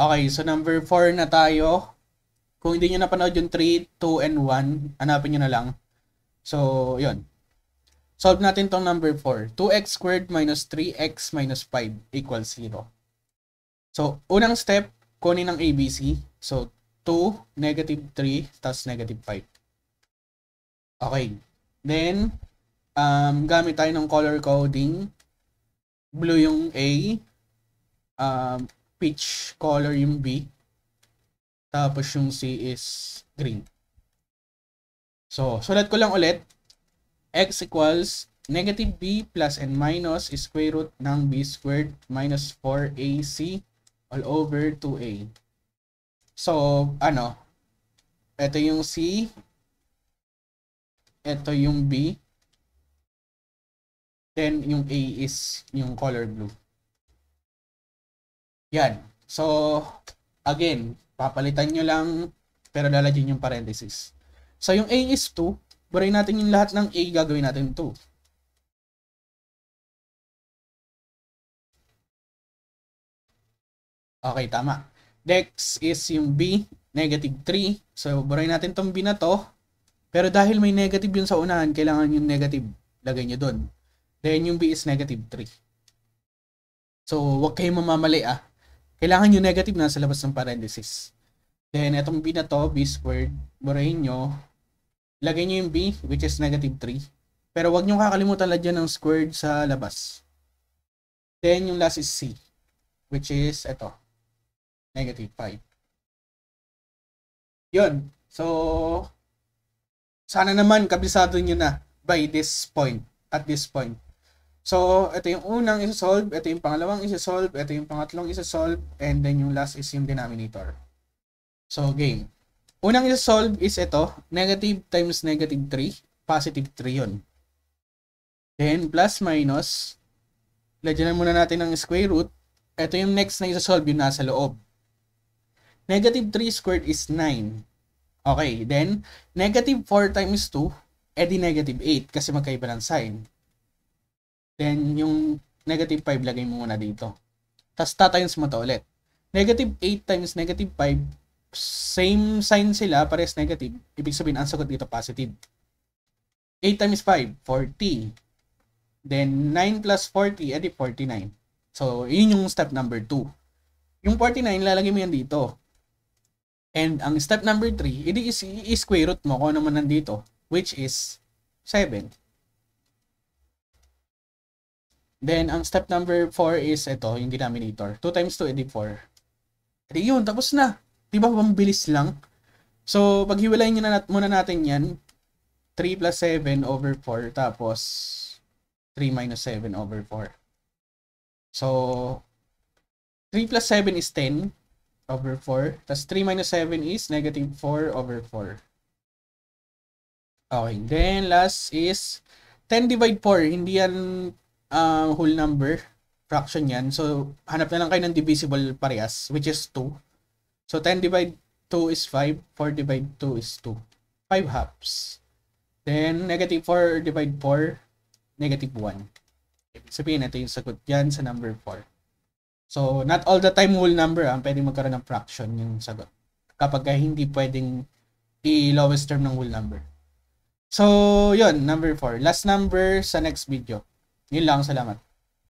Okay, so number 4 na tayo. Kung hindi nyo napanood yung 3, 2, and 1, hanapin nyo na lang. So, yun. Solve natin tong number 4. 2x squared minus 3x minus 5 equals 0. So, unang step, kunin ng ABC. So, 2, negative 3, tas negative 5. Okay. Then, um, gamit tayo ng color coding. Blue yung A, um, peach color yung B. Tapos yung C is green. So, sulat ko lang ulit. X equals negative B plus and minus square root ng B squared minus 4AC all over 2A. So, ano? Ito yung C. Ito yung B. Then, yung A is yung color blue. Yan. So, again, papalitan nyo lang, pero lalagyan yung parenthesis. So, yung A is 2, burayin natin yung lahat ng A, gagawin natin 2. Okay, tama. Next is yung B, negative 3. So, burayin natin tong B na to. Pero dahil may negative yun sa unahan, kailangan yung negative lagay nyo doon. Then, yung B is negative 3. So, huwag kayong mamamali ah. Kailangan yung negative na sa labas ng parenthesis. Then, itong B na to, B squared, burahin nyo. Lagay nyo yung B, which is negative 3. Pero wag nyo kakalimutan lang lagyan ng squared sa labas. Then, yung last is C, which is ito, negative 5. Yun. So, sana naman kabisado nyo na by this point, at this point. So, ito yung unang isa-solve, ito yung pangalawang isa-solve, ito yung pangatlong isa-solve, and then yung last is yung denominator. So, game. Unang isa-solve is ito, negative times negative 3, positive 3 yun. Then, plus minus, lagyan muna natin ng square root. Ito yung next na isa-solve, yung nasa loob. Negative 3 squared is 9. Okay, then, negative 4 times 2, edi negative 8 kasi magkaiba ng sign. Then, yung negative 5, lagay mo muna dito. Tapos, tatimes mo to ulit. Negative 8 times negative 5, same sign sila, parehas negative. Ibig sabihin, ang sagot dito positive. 8 times 5, 40. Then, 9 plus 40, edi 49. So, yun yung step number 2. Yung 49, lalagay mo yan dito. And ang step number 3, edi is, is square root mo kung ano man nandito, which is 7. Then, ang step number 4 is ito, yung denominator. 2 times 2, edi 4. Edi yun, tapos na. Diba, mabilis lang. So, paghiwalayin nyo na nat muna natin yan. 3 plus 7 over 4, tapos 3 minus 7 over 4. So, 3 plus 7 is 10 over 4. Tapos 3 minus 7 is negative 4 over 4. Okay, then last is 10 divide 4. Hindi yan uh, whole number, fraction yan. So, hanap na lang kayo ng divisible parehas, which is 2. So, 10 divide 2 is 5. 4 divide 2 is 2. 5 halves. Then, negative 4 divide 4, negative 1. Sabihin, ito yung sagot dyan sa number 4. So, not all the time whole number, ang ah. pwedeng magkaroon ng fraction yung sagot. Kapag hindi pwedeng i-lowest term ng whole number. So, yun, number 4. Last number sa next video. Yun lang, salamat.